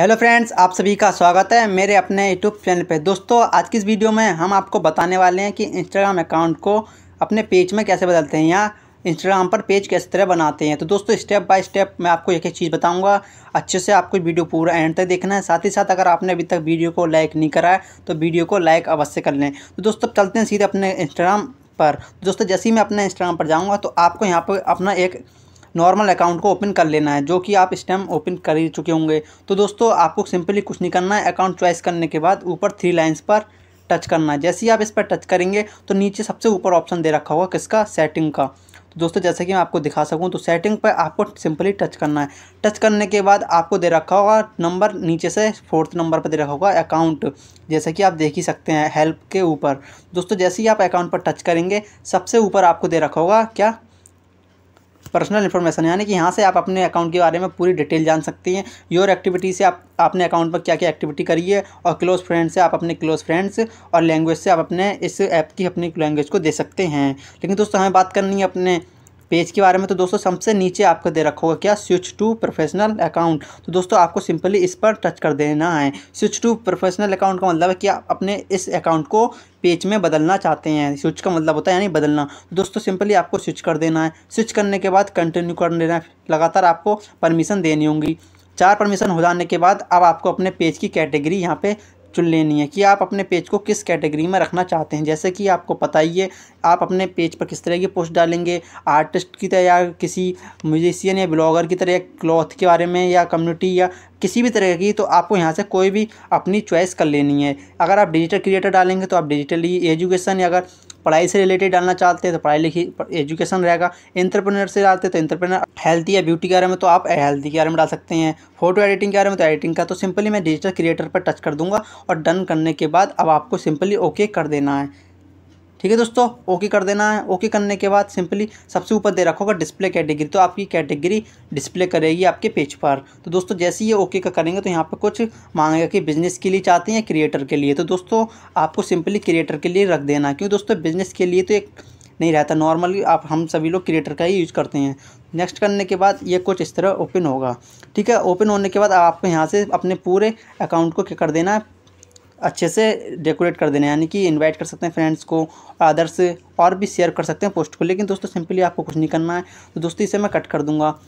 hello friends आप सभी का स्वागत है मेरे अपने यूट्यूब चैनल पे दोस्तों आज की इस वीडियो में हम आपको बताने वाले हैं कि इंस्टाग्राम अकाउंट को अपने पेज में कैसे बदलते हैं या इंस्टाग्राम पर पेज कैसे तरह बनाते हैं तो दोस्तों स्टेप बाय स्टेप मैं आपको एक एक चीज़ बताऊंगा अच्छे से आपको वीडियो पूरा एंड तक देखना है साथ ही साथ अगर आपने अभी तक वीडियो को लाइक नहीं करा है तो वीडियो को लाइक अवश्य कर लें तो दोस्तों चलते हैं सीधे अपने इंस्टाग्राम पर दोस्तों जैसे ही मैं अपने इंस्टाग्राम पर जाऊँगा तो आपको यहाँ पर अपना एक नॉर्मल अकाउंट को ओपन कर लेना है जो कि आप इस टाइम ओपन कर ही चुके होंगे तो दोस्तों आपको सिंपली कुछ नहीं करना है अकाउंट चॉइस करने के बाद ऊपर थ्री लाइन्स पर टच करना है जैसे ही आप इस पर टच करेंगे तो नीचे सबसे ऊपर ऑप्शन दे रखा होगा किसका सेटिंग का तो दोस्तों जैसे कि मैं आपको दिखा सकूं तो सेटिंग पर आपको सिंपली टच करना है टच करने के बाद आपको दे रखा होगा नंबर नीचे से फोर्थ नंबर पर दे रखा होगा अकाउंट जैसे कि आप देख ही सकते हैं हेल्प के ऊपर दोस्तों जैसे ही आप अकाउंट पर टच करेंगे सबसे ऊपर आपको दे रखा होगा क्या पर्सनल इन्फॉर्मेशन यानी कि यहाँ से आप अपने अकाउंट के बारे में पूरी डिटेल जान सकती हैं योर एक्टिविटी से आप अपने अकाउंट पर क्या क्या एक्टिविटी करिए और क्लोज फ्रेंड से आप अपने क्लोज फ्रेंड्स और लैंग्वेज से आप अपने इस ऐप की अपनी लैंग्वेज को दे सकते हैं लेकिन दोस्तों हमें बात करनी है अपने पेज के बारे में तो दोस्तों सबसे नीचे आपको दे रखा होगा क्या स्विच टू प्रोफेशनल अकाउंट तो दोस्तों आपको सिंपली इस पर टच कर देना है स्विच टू प्रोफेशनल अकाउंट का मतलब है कि आप अपने इस अकाउंट को पेज में बदलना चाहते हैं स्विच का मतलब होता है यानी बदलना तो दोस्तों सिंपली आपको स्विच कर देना है स्विच करने के बाद कंटिन्यू कर देना है लगातार आपको परमिशन देनी होगी चार परमिशन हो जाने के बाद अब आपको अपने पेज की कैटेगरी यहाँ पे चुन लेनी है कि आप अपने पेज को किस कैटेगरी में रखना चाहते हैं जैसे कि आपको पता ही है आप अपने पेज पर किस तरह की पोस्ट डालेंगे आर्टिस्ट की तरह या किसी म्यूजिशियन या ब्लॉगर की तरह क्लॉथ के बारे में या कम्युनिटी या किसी भी तरह की तो आपको यहाँ से कोई भी अपनी चॉइस कर लेनी है अगर आप डिजिटल क्रिएटर डालेंगे तो आप डिजिटली एजुकेशन या अगर पढ़ाई से रिलेटेड डालना चाहते हैं तो पढ़ाई लिखी एजुकेशन रहेगा इंटरप्रेनर से डालते हैं तो इंटरप्रेनर हेल्थी या ब्यूटी के बारे में तो आप हेल्थी के बारे में डाल सकते हैं फोटो एडिटिंग के बारे में तो एडिटिंग का तो सिंपली मैं डिजिटल क्रिएटर पर टच कर दूंगा और डन करने के बाद अब आपको सिंपली ओके कर देना है ठीक है दोस्तों ओके कर देना है ओके करने के बाद सिंपली सबसे ऊपर दे रखोगा डिस्प्ले कैटेगरी तो आपकी कैटेगरी डिस्प्ले करेगी आपके पेज पर तो दोस्तों जैसे ही ये ओके का करेंगे तो यहाँ पर कुछ मांगेगा कि बिजनेस के लिए चाहते हैं या क्रिएटर के लिए तो दोस्तों आपको सिंपली क्रिएटर के लिए रख देना क्योंकि दोस्तों बिजनेस के लिए तो एक नहीं रहता नॉर्मली आप हम सभी लोग क्रिएटर का ही यूज़ करते हैं नेक्स्ट करने के बाद ये कुछ इस तरह ओपन होगा ठीक है ओपन होने के बाद आपको यहाँ से अपने पूरे अकाउंट को क्या कर देना है अच्छे से डेकोरेट कर देना यानी कि इनवाइट कर सकते हैं फ्रेंड्स को अदर्स और भी शेयर कर सकते हैं पोस्ट को लेकिन दोस्तों सिंपली आपको कुछ नहीं करना है तो दोस्तों इसे मैं कट कर दूंगा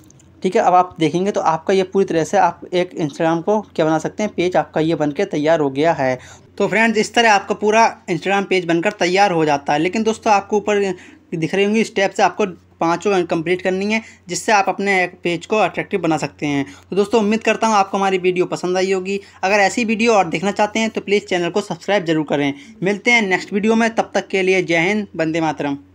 ठीक है अब आप देखेंगे तो आपका ये पूरी तरह से आप एक इंस्टाग्राम को क्या बना सकते हैं पेज आपका ये बनकर तैयार हो गया है तो फ्रेंड्स इस तरह आपका पूरा इंस्टाग्राम पेज बनकर तैयार हो जाता है लेकिन दोस्तों आपको ऊपर दिख रही होंगी स्टेप से आपको पाँचों कंप्लीट करनी है जिससे आप अपने पेज को अट्रैक्टिव बना सकते हैं तो दोस्तों उम्मीद करता हूँ आपको हमारी वीडियो पसंद आई होगी अगर ऐसी वीडियो और देखना चाहते हैं तो प्लीज़ चैनल को सब्सक्राइब जरूर करें मिलते हैं नेक्स्ट वीडियो में तब तक के लिए जय हिंद बंदे मातरम